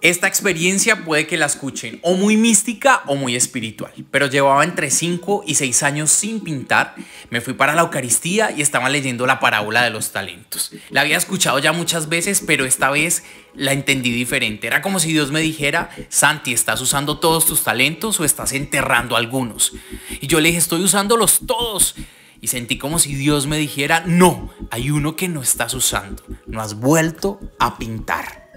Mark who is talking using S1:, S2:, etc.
S1: Esta experiencia puede que la escuchen o muy mística o muy espiritual, pero llevaba entre 5 y 6 años sin pintar, me fui para la Eucaristía y estaba leyendo la parábola de los talentos. La había escuchado ya muchas veces, pero esta vez la entendí diferente. Era como si Dios me dijera, Santi, ¿estás usando todos tus talentos o estás enterrando algunos? Y yo le dije, estoy usándolos todos. Y sentí como si Dios me dijera, no, hay uno que no estás usando, no has vuelto a pintar.